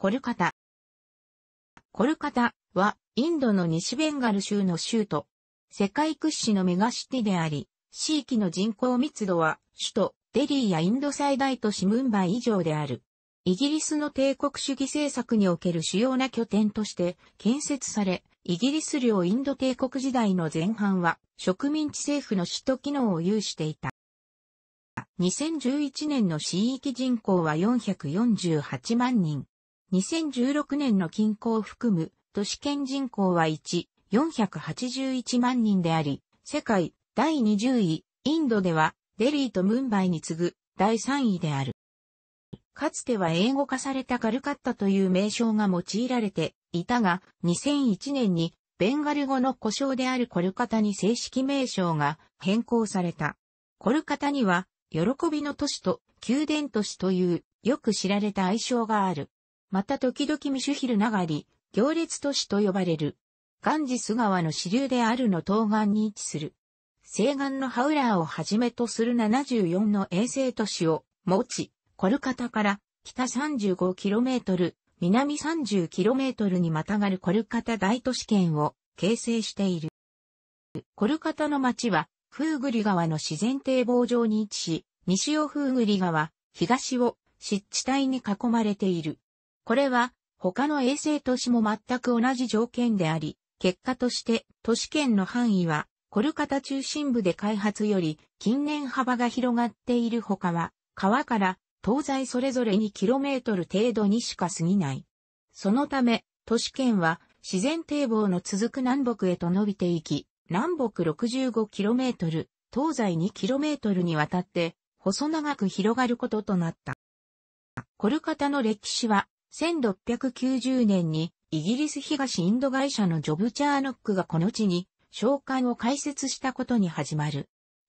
コルカタ。コルカタは、インドの西ベンガル州の州都。世界屈指のメガシティであり、地域の人口密度は、首都、デリーやインド最大都市ムンバイ以上である。イギリスの帝国主義政策における主要な拠点として建設され、イギリス領インド帝国時代の前半は植民地政府の首都機能を有していた。2011年の新域人口は448万人。2016年の均衡を含む都市圏人口は1481万人であり、世界第20位、インドではデリーとムンバイに次ぐ第3位である。かつては英語化されたカルカッタという名称が用いられていたが、2001年にベンガル語の故障であるコルカタに正式名称が変更された。コルカタには、喜びの都市と宮殿都市というよく知られた愛称がある。また時々ミシュヒル流り、行列都市と呼ばれる。ガンジス川の支流であるの東岸に位置する。西岸のハウラーをはじめとする74の衛星都市を持ち、コルカタから北 35km、南 30km にまたがるコルカタ大都市圏を形成している。コルカタの町は、フーグリ川の自然堤防上に位置し、西をフーグリ川、東を湿地帯に囲まれている。これは他の衛星都市も全く同じ条件であり、結果として都市圏の範囲はコルカタ中心部で開発より近年幅が広がっているほかは川から東西それぞれ 2km 程度にしか過ぎない。そのため都市圏は自然堤防の続く南北へと伸びていき、南北 65km、東西 2km にわたって細長く広がることとなった。コルカタの歴史は1690年にイギリス東インド会社のジョブ・チャーノックがこの地に召喚を開設したことに始まる。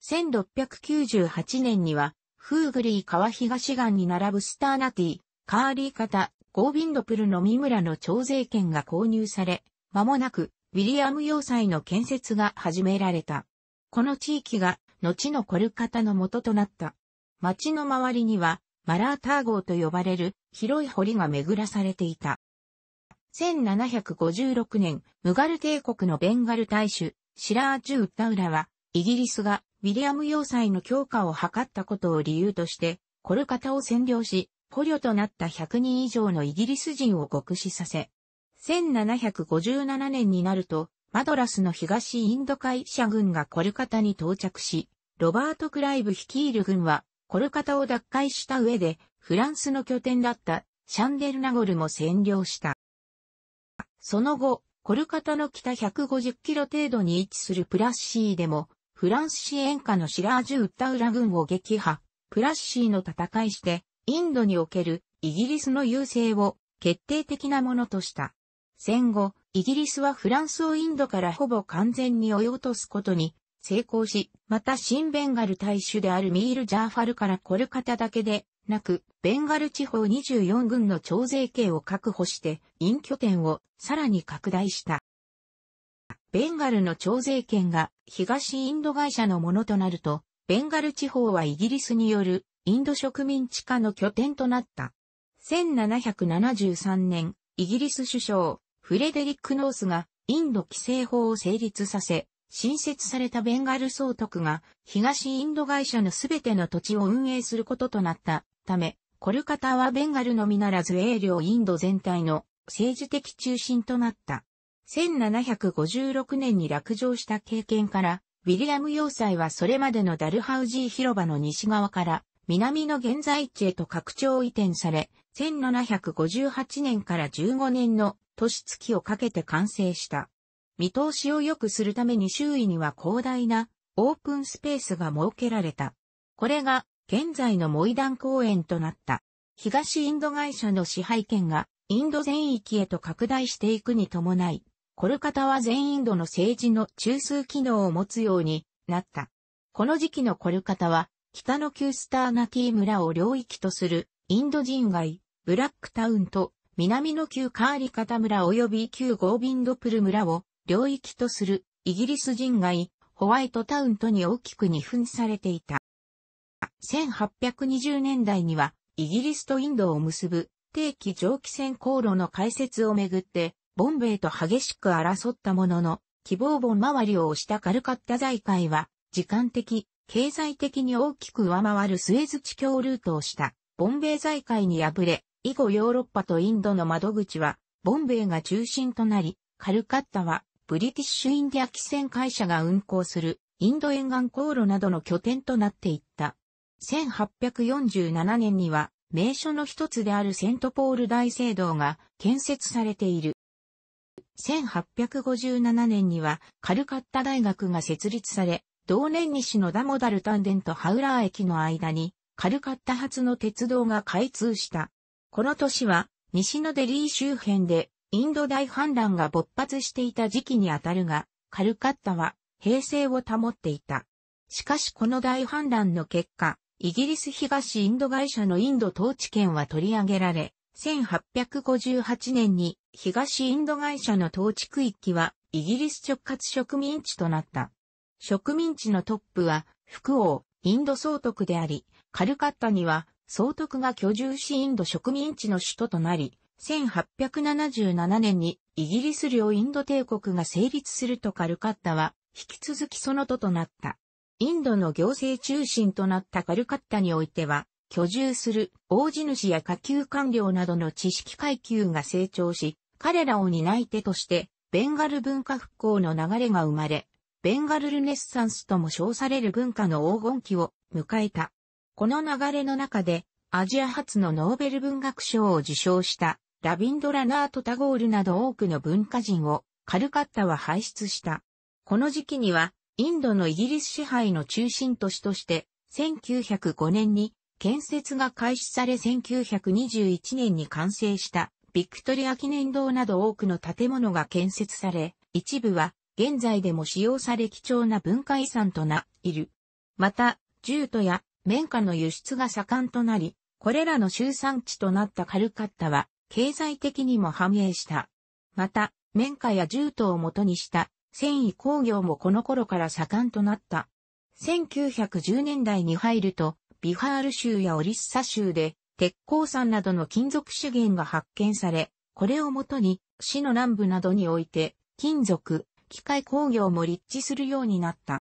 1698年にはフーグリー川東岸に並ぶスターナティ、カーリー方、ゴービンドプルの三村の徴税権が購入され、間もなくウィリアム要塞の建設が始められた。この地域が後のコルカタの元となった。町の周りにはマラーター号と呼ばれる広い堀が巡らされていた。1756年、ムガル帝国のベンガル大主、シラージュ・ウッタウラは、イギリスがウィリアム要塞の強化を図ったことを理由として、コルカタを占領し、捕虜となった100人以上のイギリス人を極死させ、1757年になると、マドラスの東インド会社軍がコルカタに到着し、ロバート・クライブ率いる軍はコルカタを奪回した上で、フランスの拠点だったシャンデルナゴルも占領した。その後、コルカタの北150キロ程度に位置するプラッシーでも、フランス支援下のシラージュ・ウッタウラ軍を撃破、プラッシーの戦いして、インドにおけるイギリスの優勢を決定的なものとした。戦後、イギリスはフランスをインドからほぼ完全に追い落とすことに成功し、また新ベンガル大主であるミール・ジャーファルからコルカタだけでなく、ベンガル地方24軍の徴税権を確保して、陰拠点をさらに拡大した。ベンガルの徴税権が東インド会社のものとなると、ベンガル地方はイギリスによるインド植民地化の拠点となった。1773年、イギリス首相、フレデリック・ノースがインド規制法を成立させ、新設されたベンガル総督が東インド会社のすべての土地を運営することとなったため、コルカタはベンガルのみならず英領インド全体の政治的中心となった。1756年に落城した経験から、ウィリアム要塞はそれまでのダルハウジー広場の西側から南の現在地へと拡張移転され、1758年から15年の年月をかけて完成した。見通しを良くするために周囲には広大なオープンスペースが設けられた。これが現在のモイダン公園となった。東インド会社の支配権がインド全域へと拡大していくに伴い、コルカタは全インドの政治の中枢機能を持つようになった。この時期のコルカタは、北のキュースターナティ村を領域とするインド人街、ブラックタウンと南の旧カーリカタ村及び旧ゴービンドプル村を領域とするイギリス人街、ホワイトタウントに大きく二分されていた。1820年代には、イギリスとインドを結ぶ定期蒸気船航路の開設をめぐって、ボンベイと激しく争ったものの、希望本周りを押したカルカッタ財界は、時間的、経済的に大きく上回るスエズ地境ルートをした、ボンベイ財界に敗れ、以後ヨーロッパとインドの窓口は、ボンベイが中心となり、カルカッタはブリティッシュインディア汽船会社が運航するインド沿岸航路などの拠点となっていった。1847年には名所の一つであるセントポール大聖堂が建設されている。1857年にはカルカッタ大学が設立され、同年西のダモダル丹田とハウラー駅の間にカルカッタ発の鉄道が開通した。この年は西のデリー周辺でインド大反乱が勃発していた時期にあたるが、カルカッタは平成を保っていた。しかしこの大反乱の結果、イギリス東インド会社のインド統治権は取り上げられ、1858年に東インド会社の統治区域はイギリス直轄植民地となった。植民地のトップは福王、インド総督であり、カルカッタには総督が居住しインド植民地の首都となり、1877年にイギリス領インド帝国が成立するとカルカッタは引き続きその都となった。インドの行政中心となったカルカッタにおいては、居住する大地主や下級官僚などの知識階級が成長し、彼らを担い手として、ベンガル文化復興の流れが生まれ、ベンガルルネッサンスとも称される文化の黄金期を迎えた。この流れの中で、アジア初のノーベル文学賞を受賞したラビンドラナート・タゴールなど多くの文化人をカルカッタは輩出した。この時期には、インドのイギリス支配の中心都市として、1905年に建設が開始され1921年に完成したビクトリア記念堂など多くの建物が建設され、一部は現在でも使用され貴重な文化遺産とな、いる。また、銃都や綿花の輸出が盛んとなり、これらの集産地となったカルカッタは、経済的にも繁栄した。また、綿花や絨毯をもとにした繊維工業もこの頃から盛んとなった。1910年代に入ると、ビハール州やオリッサ州で、鉄鉱山などの金属資源が発見され、これをもとに、市の南部などにおいて、金属、機械工業も立地するようになった。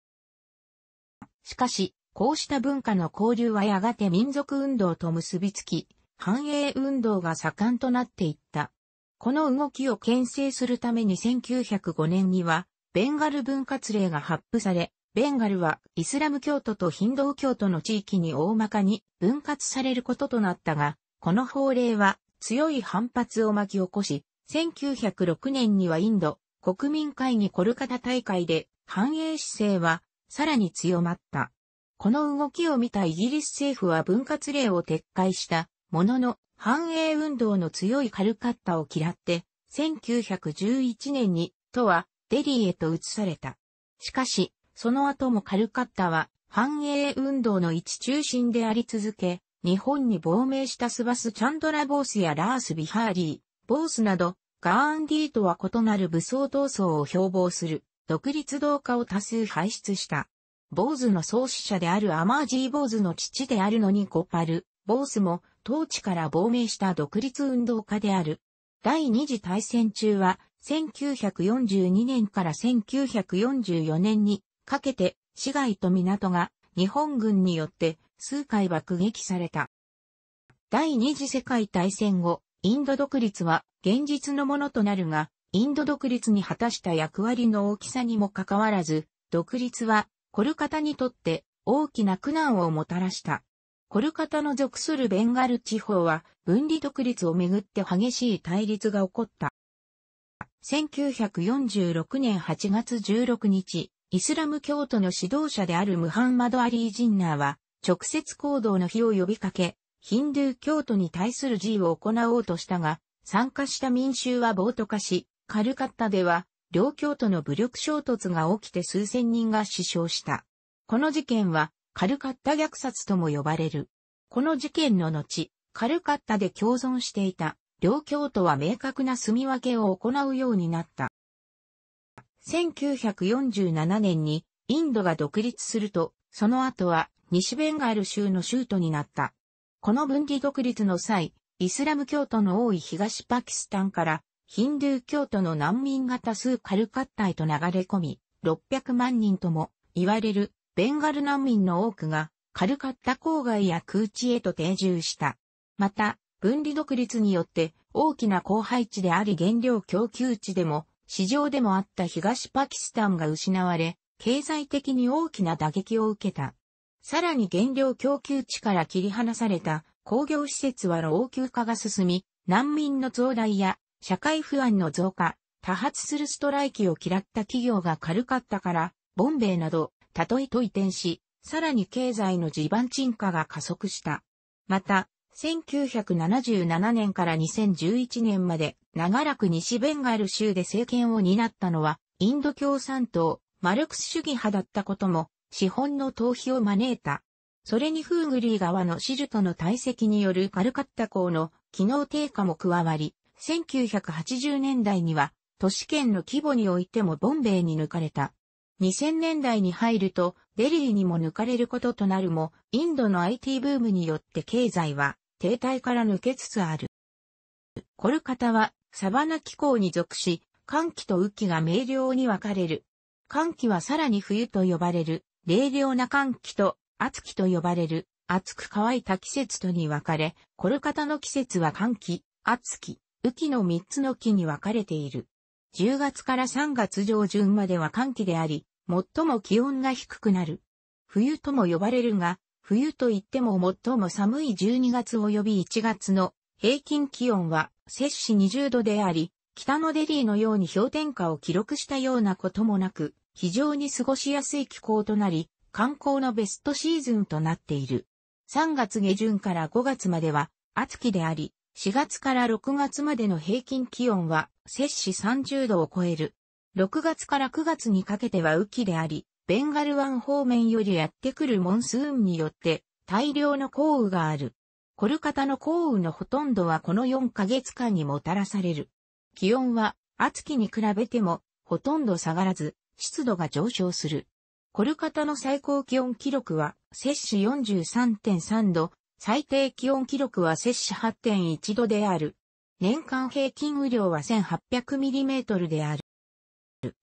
しかし、こうした文化の交流はやがて民族運動と結びつき、繁栄運動が盛んとなっていった。この動きを牽制するために1905年には、ベンガル分割令が発布され、ベンガルはイスラム教徒とヒンドー教徒の地域に大まかに分割されることとなったが、この法令は強い反発を巻き起こし、1906年にはインド国民会議コルカタ大会で繁栄姿勢はさらに強まった。この動きを見たイギリス政府は分割令を撤回したものの、繁栄運動の強いカルカッタを嫌って、1911年に、とは、デリーへと移された。しかし、その後もカルカッタは、繁栄運動の一中心であり続け、日本に亡命したスバス・チャンドラ・ボースやラース・ビハーリー、ボースなど、ガーンディーとは異なる武装闘争を標榜する、独立同化を多数輩出した。ボーズの創始者であるアマージー・ボーズの父であるのにコパル、ボースも統治から亡命した独立運動家である。第二次大戦中は、1942年から1944年にかけて、市街と港が日本軍によって数回爆撃された。第二次世界大戦後、インド独立は現実のものとなるが、インド独立に果たした役割の大きさにもかかわらず、独立はコルカタにとって大きな苦難をもたらした。コルカタの属するベンガル地方は分離独立をめぐって激しい対立が起こった。1946年8月16日、イスラム教徒の指導者であるムハンマド・アリー・ジンナーは、直接行動の日を呼びかけ、ヒンドゥー教徒に対する自由を行おうとしたが、参加した民衆は暴徒化し、カルカッタでは、両教徒の武力衝突が起きて数千人が死傷した。この事件は、カルカッタ虐殺とも呼ばれる。この事件の後、カルカッタで共存していた両教徒は明確な住み分けを行うようになった。1947年にインドが独立すると、その後は西ベンガル州の州都になった。この分離独立の際、イスラム教徒の多い東パキスタンからヒンドゥー教徒の難民が多数カルカッタへと流れ込み、600万人とも言われるベンガル難民の多くが、カルカッタ郊外や空地へと定住した。また、分離独立によって大きな荒廃地であり原料供給地でも、市場でもあった東パキスタンが失われ、経済的に大きな打撃を受けた。さらに原料供給地から切り離された工業施設は老朽化が進み、難民の増大や社会不安の増加、多発するストライキを嫌った企業が軽かったから、ボンベイなどたとえと移転し、さらに経済の地盤沈下が加速した。また、1977年から2011年まで長らく西ベンガル州で政権を担ったのはインド共産党マルクス主義派だったことも資本の逃避を招いた。それにフーグリー側の支ルとの退席によるカルカッタ港の機能低下も加わり、1980年代には都市圏の規模においてもボンベイに抜かれた。2000年代に入るとデリーにも抜かれることとなるも、インドの IT ブームによって経済は停滞から抜けつつある。コルカタはサバナ気候に属し、寒気と雨季が明瞭に分かれる。寒気はさらに冬と呼ばれる、冷涼な寒気と暑気と呼ばれる、暑く乾いた季節とに分かれ、コルカタの季節は寒気、暑気、雨季の3つの季に分かれている。10月から3月上旬までは寒気であり、最も気温が低くなる。冬とも呼ばれるが、冬といっても最も寒い12月及び1月の平均気温は摂氏20度であり、北のデリーのように氷点下を記録したようなこともなく、非常に過ごしやすい気候となり、観光のベストシーズンとなっている。3月下旬から5月までは暑きであり、4月から6月までの平均気温は摂氏30度を超える。6月から9月にかけては雨季であり、ベンガル湾方面よりやってくるモンスーンによって大量の降雨がある。コルカタの降雨のほとんどはこの4ヶ月間にもたらされる。気温は暑気に比べてもほとんど下がらず、湿度が上昇する。コルカタの最高気温記録は、摂氏43.3度、最低気温記録は摂氏8.1度である。年間平均雨量は1 8 0 0トルである。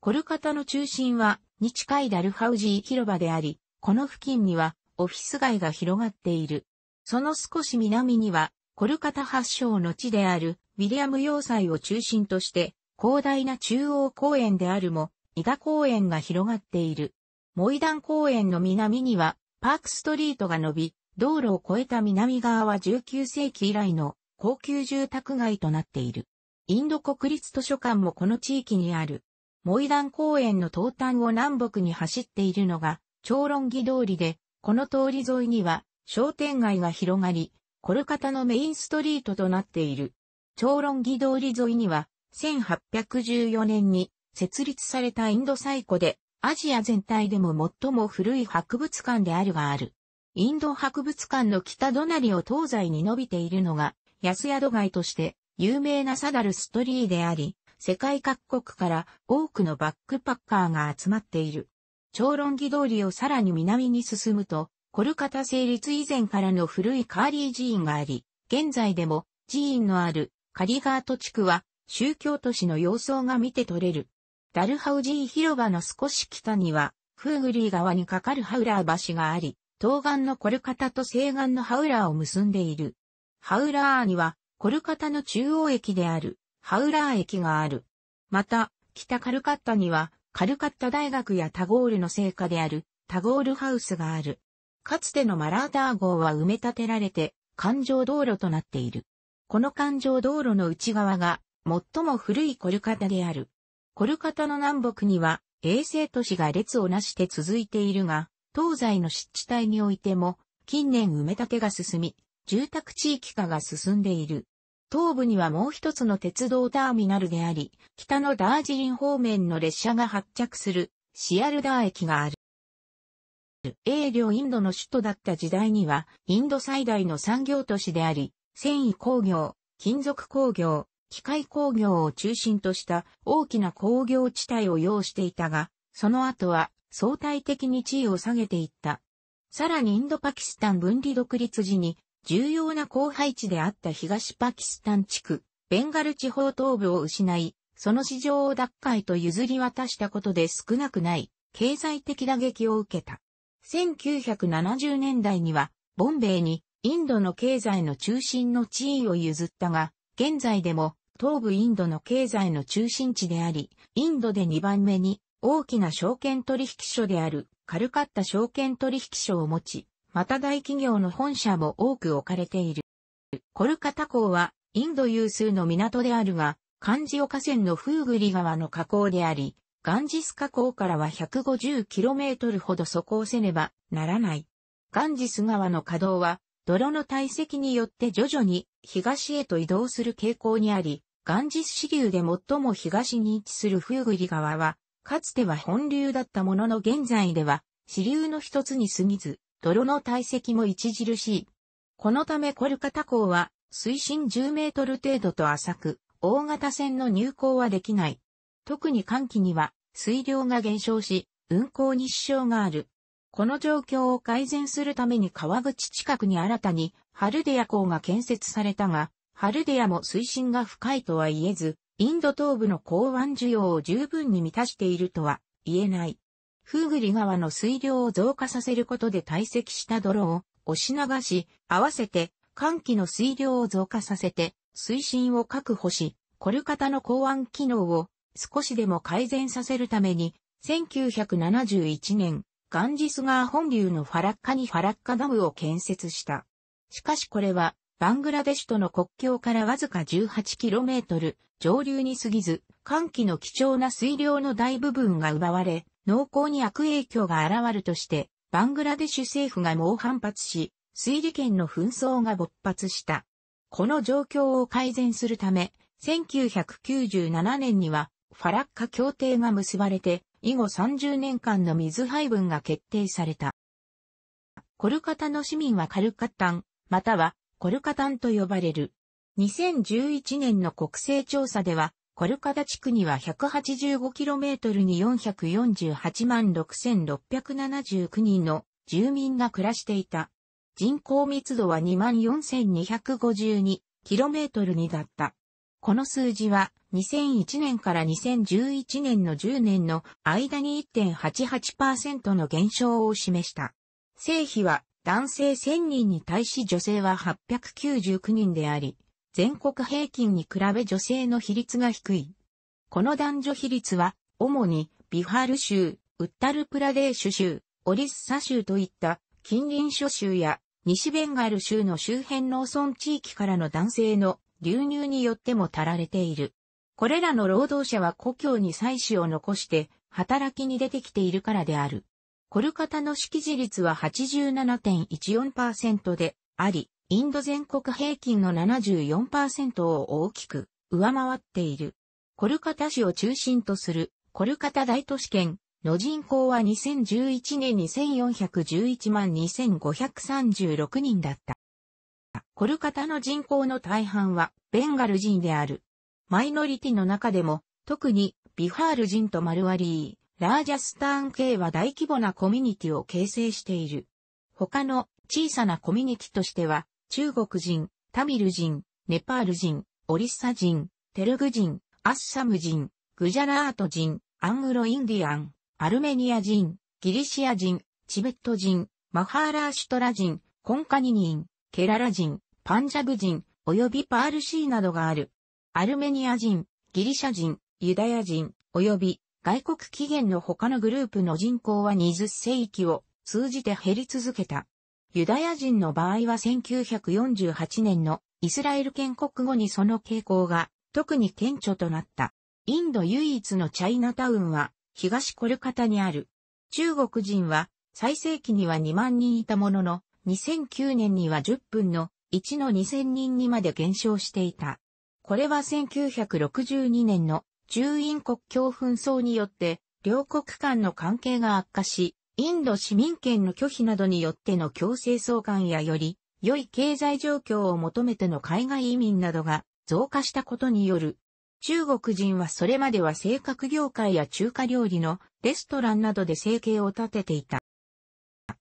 コルカタの中心は、に近いダルハウジー広場であり、この付近には、オフィス街が広がっている。その少し南には、コルカタ発祥の地である、ウィリアム要塞を中心として、広大な中央公園であるも、伊賀公園が広がっている。モイダン公園の南には、パークストリートが伸び、道路を越えた南側は19世紀以来の高級住宅街となっている。インド国立図書館もこの地域にある。モイダン公園の東端を南北に走っているのが、長論義通りで、この通り沿いには商店街が広がり、コルカタのメインストリートとなっている。長論義通り沿いには、1814年に設立されたインド最古で、アジア全体でも最も古い博物館であるがある。インド博物館の北隣を東西に伸びているのが、安宿街として有名なサダルストリーであり、世界各国から多くのバックパッカーが集まっている。長論議通りをさらに南に進むと、コルカタ成立以前からの古いカーリー寺院があり、現在でも寺院のあるカリガート地区は宗教都市の様相が見て取れる。ダルハウジー広場の少し北には、フーグリー川に架かるハウラー橋があり、東岸のコルカタと西岸のハウラーを結んでいる。ハウラーには、コルカタの中央駅であるハウラー駅がある。また、北カルカッタには、カルカッタ大学やタゴールの聖火である、タゴールハウスがある。かつてのマラーター号は埋め立てられて、環状道路となっている。この環状道路の内側が、最も古いコルカタである。コルカタの南北には、衛星都市が列をなして続いているが、東西の湿地帯においても、近年埋め立てが進み、住宅地域化が進んでいる。東部にはもう一つの鉄道ターミナルであり、北のダージリン方面の列車が発着するシアルダー駅がある。英領インドの首都だった時代には、インド最大の産業都市であり、繊維工業、金属工業、機械工業を中心とした大きな工業地帯を要していたが、その後は相対的に地位を下げていった。さらにインドパキスタン分離独立時に重要な後配地であった東パキスタン地区、ベンガル地方東部を失い、その市場を奪回と譲り渡したことで少なくない経済的打撃を受けた。1970年代には、ボンベイにインドの経済の中心の地位を譲ったが、現在でも東部インドの経済の中心地であり、インドで2番目に大きな証券取引所であるカルカッタ証券取引所を持ち、また大企業の本社も多く置かれている。コルカタ港はインド有数の港であるが、漢字を河川のフーグリ川の河口であり、ガンジス河口からは 150km ほど底をせねばならない。ガンジス川の稼働は、泥の堆積によって徐々に東へと移動する傾向にあり、ガンジス支流で最も東に位置するフーグリ川は、かつては本流だったものの現在では支流の一つに過ぎず、泥の堆積も著しい。このためコルカタ港は水深10メートル程度と浅く、大型船の入港はできない。特に寒気には水量が減少し、運航に支障がある。この状況を改善するために川口近くに新たにハルデア港が建設されたが、ハルデアも水深が深いとは言えず、インド東部の港湾需要を十分に満たしているとは言えない。フーグリ川の水量を増加させることで堆積した泥を押し流し、合わせて寒気の水量を増加させて、水深を確保し、コルカタの港湾機能を少しでも改善させるために、1971年、ガンジス川本流のファラッカにファラッカダムを建設した。しかしこれは、バングラデシュとの国境からわずか 18km 上流に過ぎず、寒気の貴重な水量の大部分が奪われ、濃厚に悪影響が現るとして、バングラデシュ政府が猛反発し、水利権の紛争が勃発した。この状況を改善するため、1997年には、ファラッカ協定が結ばれて、以後30年間の水配分が決定された。コルカタの市民はカルカタン、またはコルカタンと呼ばれる。2011年の国勢調査では、コルカダ地区には 185km に448万6679人の住民が暮らしていた。人口密度は 24,252km にだった。この数字は2001年から2011年の10年の間に1.88%の減少を示した。性比は男性1000人に対し女性は899人であり、全国平均に比べ女性の比率が低い。この男女比率は、主に、ビハル州、ウッタルプラデーシュ州、オリッサ州といった近隣諸州や西ベンガル州の周辺農村地域からの男性の流入によっても足られている。これらの労働者は故郷に妻子を残して働きに出てきているからである。コルカタの識字率は87.14%であり、インド全国平均の74%を大きく上回っている。コルカタ市を中心とするコルカタ大都市圏の人口は2011年に1411万2536人だった。コルカタの人口の大半はベンガル人である。マイノリティの中でも、特にビハール人とマルワリー、ラージャスターン系は大規模なコミュニティを形成している。他の小さなコミュニティとしては、中国人、タミル人、ネパール人、オリッサ人、テルグ人、アッサム人、グジャラート人、アングロインディアン、アルメニア人、ギリシア人、チベット人、マハーラーシュトラ人、コンカニニン、ケララ人、パンジャブ人、及びパールシーなどがある。アルメニア人、ギリシャ人、ユダヤ人、及び外国起源の他のグループの人口は20世紀を通じて減り続けた。ユダヤ人の場合は1948年のイスラエル建国後にその傾向が特に顕著となった。インド唯一のチャイナタウンは東コルカタにある。中国人は最盛期には2万人いたものの2009年には10分の1の2000人にまで減少していた。これは1962年の中印国境紛争によって両国間の関係が悪化し、インド市民権の拒否などによっての強制送還やより良い経済状況を求めての海外移民などが増加したことによる。中国人はそれまでは性格業界や中華料理のレストランなどで生計を立てていた。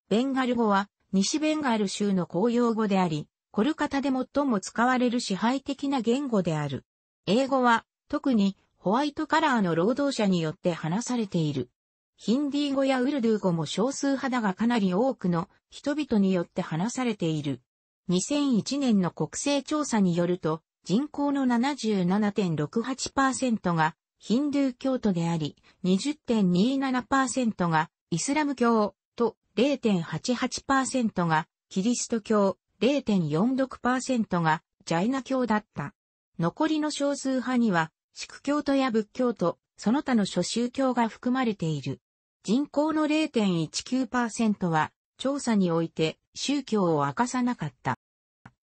ベンガル語は西ベンガル州の公用語であり、コルカタで最も使われる支配的な言語である。英語は特にホワイトカラーの労働者によって話されている。ヒンディー語やウルドゥー語も少数派だがかなり多くの人々によって話されている。2001年の国勢調査によると、人口の77.68%がヒンドゥー教徒であり、20.27%がイスラム教と0.88%がキリスト教、0.46%がジャイナ教だった。残りの少数派には、シク教徒や仏教徒、その他の諸宗教が含まれている。人口の0.19%は調査において宗教を明かさなかった。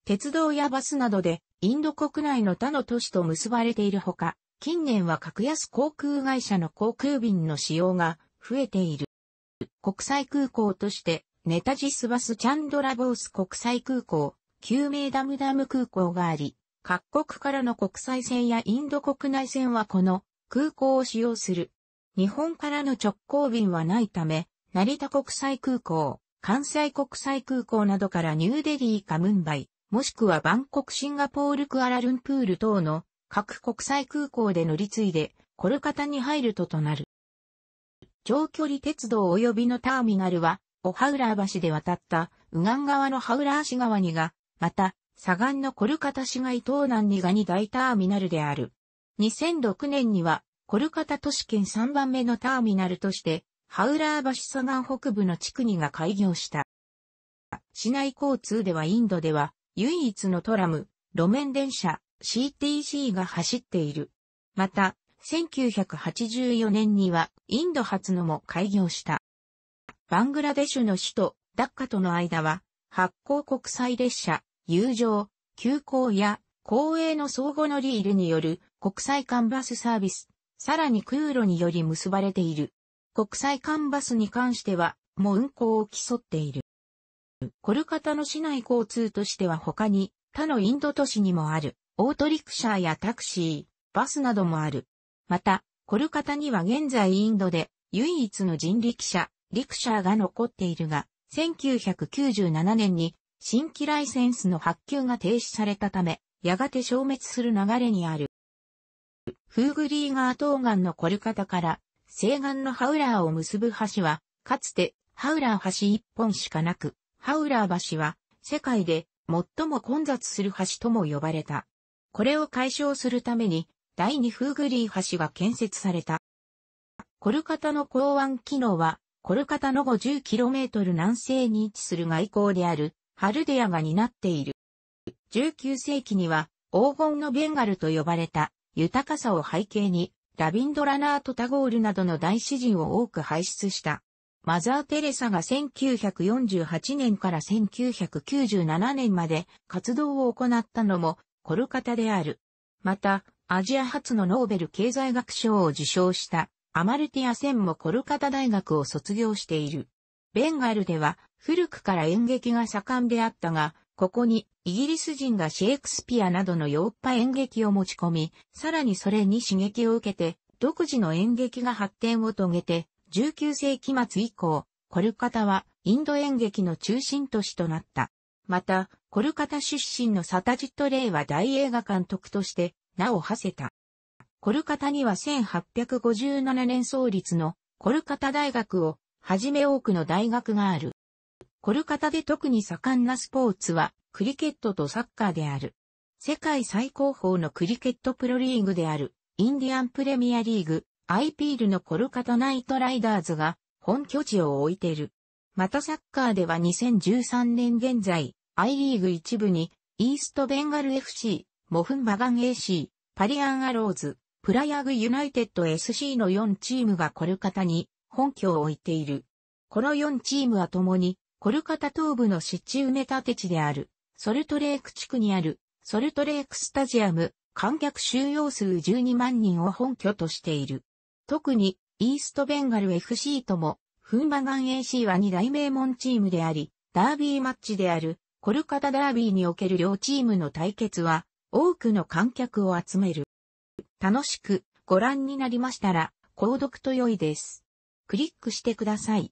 鉄道やバスなどでインド国内の他の都市と結ばれているほか、近年は格安航空会社の航空便の使用が増えている。国際空港として、ネタジスバスチャンドラボース国際空港、救命ダムダム空港があり、各国からの国際線やインド国内線はこの空港を使用する。日本からの直行便はないため、成田国際空港、関西国際空港などからニューデリーかムンバイ、もしくはバンコクシンガポールクアラルンプール等の各国際空港で乗り継いで、コルカタに入るととなる。長距離鉄道及びのターミナルは、オハウラー橋で渡った、ウガン川のハウラー市川にが、また、左岸のコルカタ市街東南にがに大ターミナルである。2006年には、コルカタ都市圏3番目のターミナルとして、ハウラー橋左岸北部の地区にが開業した。市内交通ではインドでは、唯一のトラム、路面電車、CTC が走っている。また、1984年には、インド初のも開業した。バングラデシュの首都、ダッカとの間は、発行国際列車、友情、急行や、公営の相互乗り入れによる国際間バスサービス、さらに空路により結ばれている。国際間バスに関しては、もう運行を競っている。コルカタの市内交通としては他に、他のインド都市にもある、オートリクシャーやタクシー、バスなどもある。また、コルカタには現在インドで唯一の人力車、リクシャーが残っているが、1997年に新規ライセンスの発給が停止されたため、やがて消滅する流れにある。フーグリーガー東岸のコルカタから、西岸のハウラーを結ぶ橋は、かつて、ハウラー橋一本しかなく、ハウラー橋は、世界で最も混雑する橋とも呼ばれた。これを解消するために、第二フーグリー橋が建設された。コルカタの港湾機能は、コルカタの 50km 南西に位置する外交である、ハルデアが担っている。19世紀には、黄金のベンガルと呼ばれた豊かさを背景に、ラビンドラナート・タゴールなどの大詩人を多く輩出した。マザー・テレサが1948年から1997年まで活動を行ったのもコルカタである。また、アジア初のノーベル経済学賞を受賞したアマルティア・センもコルカタ大学を卒業している。ベンガルでは古くから演劇が盛んであったが、ここにイギリス人がシェイクスピアなどのヨーロッパ演劇を持ち込み、さらにそれに刺激を受けて、独自の演劇が発展を遂げて、19世紀末以降、コルカタはインド演劇の中心都市となった。また、コルカタ出身のサタジット・レイは大映画監督として名を馳せた。コルカタには1857年創立のコルカタ大学をはじめ多くの大学がある。コルカタで特に盛んなスポーツは、クリケットとサッカーである。世界最高峰のクリケットプロリーグである、インディアンプレミアリーグ、IPL のコルカタナイトライダーズが、本拠地を置いている。またサッカーでは2013年現在、I リーグ一部に、イーストベンガル FC、モフンバガン AC、パリアンアローズ、プライアグユナイテッド SC の4チームがコルカタに本拠を置いている。この4チームは共にコルカタ東部の湿地埋め立て地である、ソルトレーク地区にある、ソルトレークスタジアム、観客収容数12万人を本拠としている。特に、イーストベンガル FC とも、フンバガン AC は2大名門チームであり、ダービーマッチである、コルカタダービーにおける両チームの対決は、多くの観客を集める。楽しくご覧になりましたら、購読と良いです。クリックしてください。